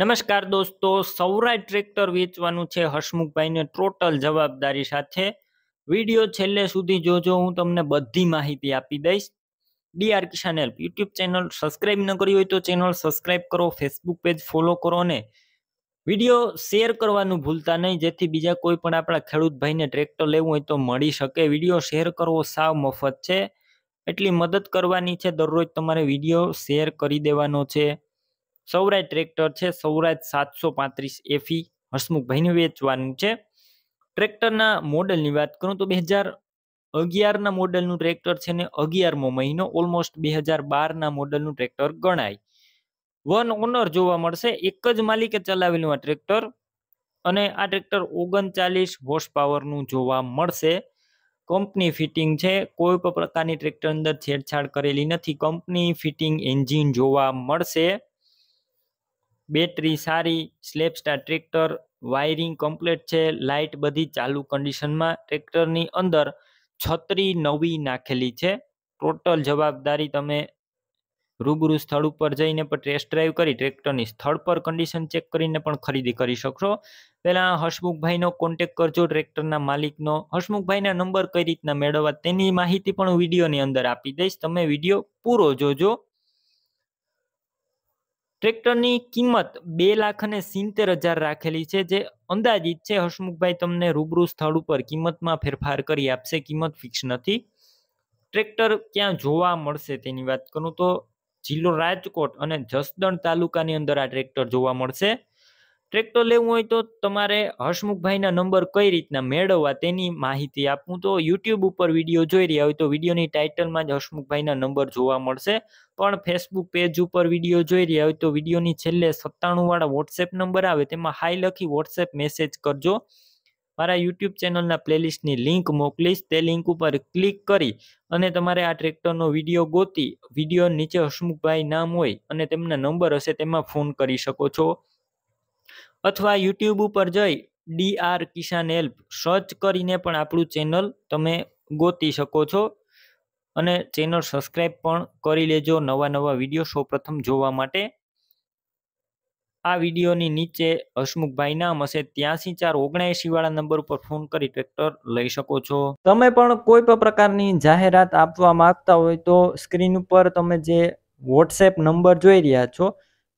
નમસ્કાર દોસ્તો સૌરાય ટ્રેક્ટર વેચવાનું છે હસમુખભાઈને ટોટલ જવાબદારી સાથે વિડીયો છેલ્લે સુધી જોજો હું તમને બધી માહિતી આપી દઈશ DR Kisan help YouTube channel subscribe ન કરી હોય તો ચેનલ સબસ્ક્રાઇબ કરો ફેસબુક પેજ ફોલો કરો અને વિડીયો શેર કરવાનું ભૂલતા નહીં જેથી બીજા કોઈ પણ આપણા ખેડૂત ભાઈને ટ્રેક્ટર લેવું હોય તો મળી શકે વિડીયો શેર કરવો સાવ મફત છે એટલી મદદ કરવાની છે દરરોજ તમારે વિડીયો શેર કરી દેવાનો છે સૌરાજ ટ્રેક્ટર છે સૌરાજ સાતસો પાંત્રીસ એફી e હસમુખભાઈને વેચવાનું છે ટ્રેક્ટરના મોડલની વાત કરું તો બે હજાર અગિયારના મોડલનું ટ્રેક્ટર છે ને અગિયારમો મહિનો ઓલમોસ્ટ બે હજાર બારના મોડલનું ટ્રેક્ટર ગણાય વન ઓનર જોવા મળશે એક જ માલિકે ચલાવેલું આ ટ્રેક્ટર અને આ ટ્રેક્ટર ઓગણચાલીસ હોર્સ પાવરનું જોવા મળશે કંપની ફિટિંગ છે કોઈ પણ પ્રકારની ટ્રેક્ટર અંદર છેડછાડ કરેલી નથી કંપની ફિટિંગ એન્જિન જોવા મળશે બેટરી સારી સ્લેપ સ્ટાર ટ્રેક્ટર વાયરિંગ કમ્પ્લીટ છે લાઇટ બધી ચાલુ કન્ડિશનમાં ટ્રેક્ટરની અંદર છત્રી નવી નાખેલી છે ટોટલ જવાબદારી તમે રૂબરૂ સ્થળ ઉપર જઈને પણ ટેસ્ટ ડ્રાઈવ કરી ટ્રેક્ટરની સ્થળ પર કન્ડિશન ચેક કરીને પણ ખરીદી કરી શકશો પહેલાં હસમુખભાઈનો કોન્ટેક કરજો ટ્રેક્ટરના માલિકનો હસમુખભાઈના નંબર કઈ રીતના મેળવવા તેની માહિતી પણ વિડીયોની અંદર આપી દઈશ તમે વિડીયો પૂરો જોજો ટ્રેક્ટરની કિંમત બે લાખ અને સિત્તેર હજાર રાખેલી છે જે અંદાજિત છે હસમુખભાઈ તમને રૂબરૂ સ્થળ ઉપર કિંમતમાં ફેરફાર કરી આપશે કિંમત ફિક્સ નથી ટ્રેક્ટર ક્યાં જોવા મળશે તેની વાત કરું તો જિલ્લો રાજકોટ અને જસદણ તાલુકાની અંદર આ ટ્રેક્ટર જોવા મળશે ટ્રેક્ટર લેવું હોય તો તમારે હસમુખભાઈના નંબર કઈ રીતના મેળવવા તેની માહિતી આપું તો યુટ્યુબ ઉપર વિડીયો જોઈ રહ્યા હોય તો વિડીયોની ટાઇટલમાં જ હસમુખભાઈના નંબર જોવા મળશે પણ ફેસબુક પેજ ઉપર વિડીયો જોઈ રહ્યા હોય તો વિડીયોની છેલ્લે સત્તાણુંવાળા વોટ્સએપ નંબર આવે તેમાં હાઈ લખી વોટ્સએપ મેસેજ કરજો મારા યુટ્યુબ ચેનલના પ્લેલિસ્ટની લિંક મોકલીશ તે લિંક ઉપર ક્લિક કરી અને તમારે આ ટ્રેક્ટરનો વિડીયો ગોતી વિડીયો નીચે હસમુખભાઈ નામ હોય અને તેમના નંબર હશે તેમાં ફોન કરી શકો છો અથવા યુટ્યુબ ઉપર જઈ D R Kisan help search કરીને પણ આપણું ચેનલ તમે ગોતી શકો છો અને ચેનલ સબસ્ક્રાઈબ પણ કરી લેજો નવા નવા વિડીયો સૌપ્રથમ જોવા માટે આ વિડીયોની નીચે હસમુખભાઈ નામ હશે ત્યાંસી ચાર ઓગણએંસી વાળા નંબર ઉપર ફોન કરી ટ્રેક્ટર લઈ શકો છો તમે પણ કોઈ પણ પ્રકારની જાહેરાત આપવા માંગતા હોય તો સ્ક્રીન ઉપર તમે જે વોટ્સએપ નંબર જોઈ રહ્યા છો